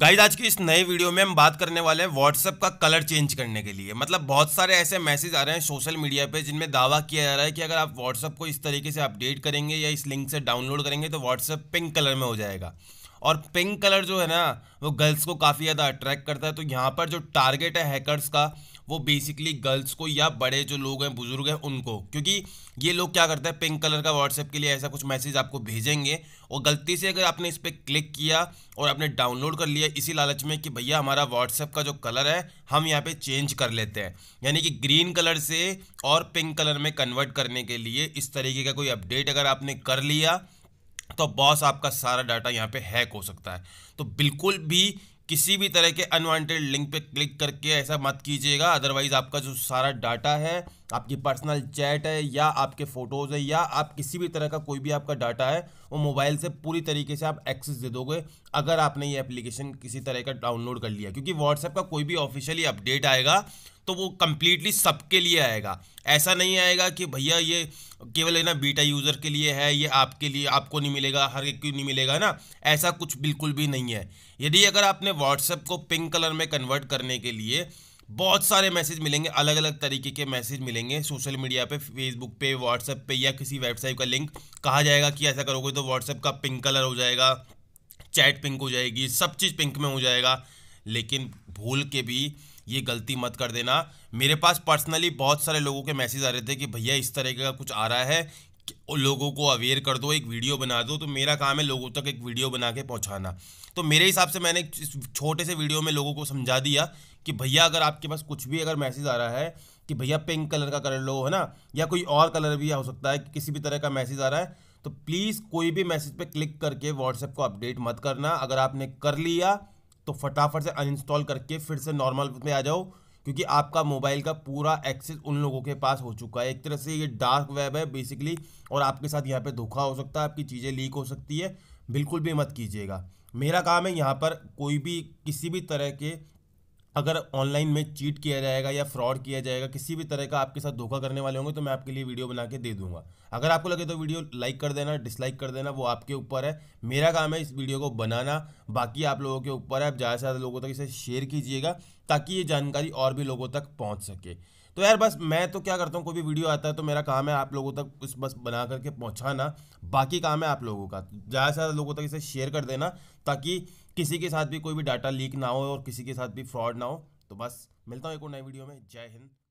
guys आज की इस नए वीडियो में हम बात करने वाले हैं व्हाट्सएप का कलर चेंज करने के लिए मतलब बहुत सारे ऐसे मैसेज आ रहे हैं सोशल मीडिया पे जिनमें दावा किया जा रहा है कि अगर आप व्हाट्सएप को इस तरीके से अपडेट करेंगे या इस लिंक से डाउनलोड करेंगे तो व्हाट्सएप पिंक कलर में हो जाएगा और पिंक कलर जो है ना वो गर्ल्स को काफ़ी ज़्यादा अट्रैक्ट करता है तो यहाँ पर जो टारगेट है हैकर्स का वो बेसिकली गर्ल्स को या बड़े जो लोग हैं बुजुर्ग हैं उनको क्योंकि ये लोग क्या करते हैं पिंक कलर का व्हाट्सएप के लिए ऐसा कुछ मैसेज आपको भेजेंगे और गलती से अगर आपने इस पर क्लिक किया और आपने डाउनलोड कर लिया इसी लालच में कि भैया हमारा व्हाट्सएप का जो कलर है हम यहाँ पे चेंज कर लेते हैं यानी कि ग्रीन कलर से और पिंक कलर में कन्वर्ट करने के लिए इस तरीके का कोई अपडेट अगर आपने कर लिया तो बॉस आपका सारा डाटा यहाँ पे हैक हो सकता है तो बिल्कुल भी किसी भी तरह के अनवांटेड लिंक पे क्लिक करके ऐसा मत कीजिएगा अदरवाइज आपका जो सारा डाटा है आपकी पर्सनल चैट है या आपके फोटोज़ है या आप किसी भी तरह का कोई भी आपका डाटा है वो मोबाइल से पूरी तरीके से आप एक्सेस दे दोगे अगर आपने ये एप्लीकेशन किसी तरह का डाउनलोड कर लिया क्योंकि व्हाट्सएप का कोई भी ऑफिशियली अपडेट आएगा तो वो कम्प्लीटली सबके लिए आएगा ऐसा नहीं आएगा कि भैया ये केवल है ना बीटा यूज़र के लिए है ये आपके लिए आपको नहीं मिलेगा हर एक को नहीं मिलेगा ना ऐसा कुछ बिल्कुल भी नहीं है यदि अगर आपने व्हाट्सएप को पिंक कलर में कन्वर्ट करने के लिए बहुत सारे मैसेज मिलेंगे अलग अलग तरीके के मैसेज मिलेंगे सोशल मीडिया पे फेसबुक पे व्हाट्सएप पे या किसी वेबसाइट का लिंक कहा जाएगा कि ऐसा करोगे तो व्हाट्सएप का पिंक कलर हो जाएगा चैट पिंक हो जाएगी सब चीज़ पिंक में हो जाएगा लेकिन भूल के भी ये गलती मत कर देना मेरे पास पर्सनली बहुत सारे लोगों के मैसेज आ रहे थे कि भैया इस तरह का कुछ आ रहा है लोगों को अवेयर कर दो एक वीडियो बना दो तो मेरा काम है लोगों तक एक वीडियो बना के पहुँचाना तो मेरे हिसाब से मैंने इस छोटे से वीडियो में लोगों को समझा दिया कि भैया अगर आपके पास कुछ भी अगर मैसेज आ रहा है कि भैया पिंक कलर का कर लो है ना या कोई और कलर भी हो सकता है कि किसी भी तरह का मैसेज आ रहा है तो प्लीज़ कोई भी मैसेज पे क्लिक करके व्हाट्सएप को अपडेट मत करना अगर आपने कर लिया तो फटाफट से अनइंस्टॉल करके फिर से नॉर्मल में आ जाओ क्योंकि आपका मोबाइल का पूरा एक्सेस उन लोगों के पास हो चुका है एक तरह से ये डार्क वेब है बेसिकली और आपके साथ यहाँ पे धोखा हो सकता है आपकी चीज़ें लीक हो सकती है बिल्कुल भी मत कीजिएगा मेरा काम है यहाँ पर कोई भी किसी भी तरह के अगर ऑनलाइन में चीट किया जाएगा या फ्रॉड किया जाएगा किसी भी तरह का आपके साथ धोखा करने वाले होंगे तो मैं आपके लिए वीडियो बना के दे दूंगा अगर आपको लगे तो वीडियो लाइक कर देना डिसलाइक कर देना वो आपके ऊपर है मेरा काम है इस वीडियो को बनाना बाकी आप लोगों के ऊपर है आप ज़्यादा से ज़्यादा लोगों तक इसे शेयर कीजिएगा ताकि ये जानकारी और भी लोगों तक पहुँच सके तो यार बस मैं तो क्या करता हूँ कोई भी वीडियो आता है तो मेरा काम है आप लोगों तक उस बस बना करके पहुँचाना बाकी काम है आप लोगों का ज़्यादा से ज़्यादा लोगों तक इसे शेयर कर देना ताकि किसी के साथ भी कोई भी डाटा लीक ना हो और किसी के साथ भी फ्रॉड ना हो तो बस मिलता हूँ एक और नई वीडियो में जय हिंद